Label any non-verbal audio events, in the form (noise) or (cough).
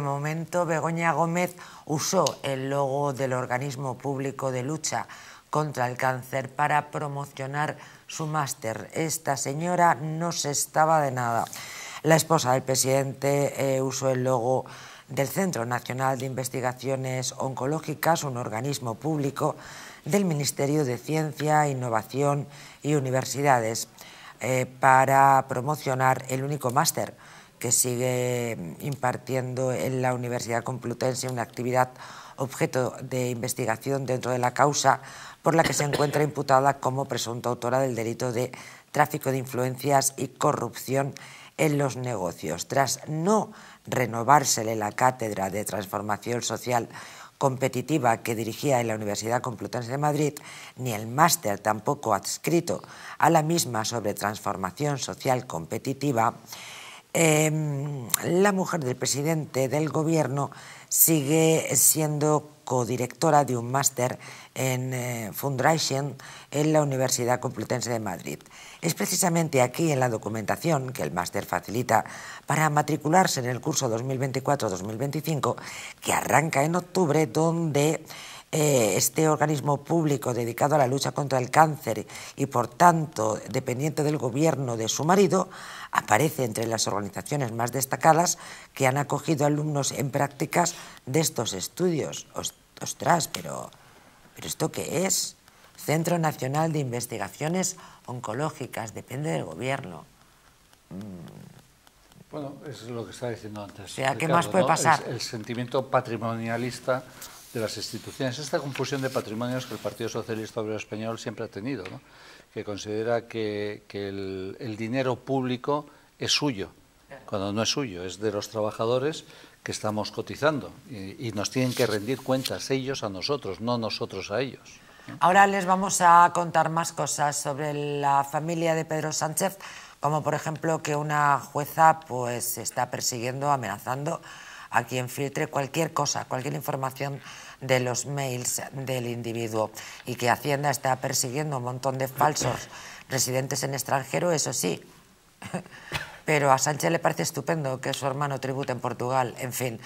momento, Begoña Gómez usó el logo del organismo público de lucha contra el cáncer para promocionar su máster. Esta señora no se estaba de nada. La esposa del presidente eh, usó el logo del Centro Nacional de Investigaciones Oncológicas, un organismo público del Ministerio de Ciencia, Innovación y Universidades, eh, para promocionar el único máster que sigue impartiendo en la Universidad Complutense una actividad objeto de investigación dentro de la causa por la que se encuentra imputada como presunta autora del delito de tráfico de influencias y corrupción en los negocios. Tras no renovársele la cátedra de transformación social competitiva que dirigía en la Universidad Complutense de Madrid, ni el máster tampoco adscrito a la misma sobre transformación social competitiva, Em, la mujer del presidente del gobierno sigue siendo codirectora de un máster en eh, fundraising en la Universidad Complutense de Madrid. Es precisamente aquí en la documentación que el máster facilita para matricularse en el curso 2024-2025 que arranca en octubre donde eh, este organismo público dedicado a la lucha contra el cáncer y por tanto dependiente del gobierno de su marido, aparece entre las organizaciones más destacadas que han acogido alumnos en prácticas de estos estudios. Ostras, pero, pero ¿esto qué es? Centro Nacional de Investigaciones Oncológicas, depende del gobierno. Bueno, Bueno, es lo que estaba diciendo antes. O sea, ¿qué más puede pasar? el, sentimiento patrimonialista de las instituciones. Esta confusión de patrimonios que el Partido Socialista Obrero Español siempre ha tenido, que considera que, el, dinero público es suyo, cuando no es suyo, es de los trabajadores que estamos cotizando y, nos tienen que rendir cuentas ellos a nosotros, no nosotros a ellos. Ahora les vamos a contar más cosas sobre la familia de Pedro Sánchez, como por ejemplo que una jueza pues está persiguiendo, amenazando a quien filtre cualquier cosa, cualquier información de los mails del individuo y que Hacienda está persiguiendo un montón de falsos residentes en extranjero, eso sí. (laughs) Pero a Sánchez le parece estupendo que su hermano tribute en Portugal, en fin.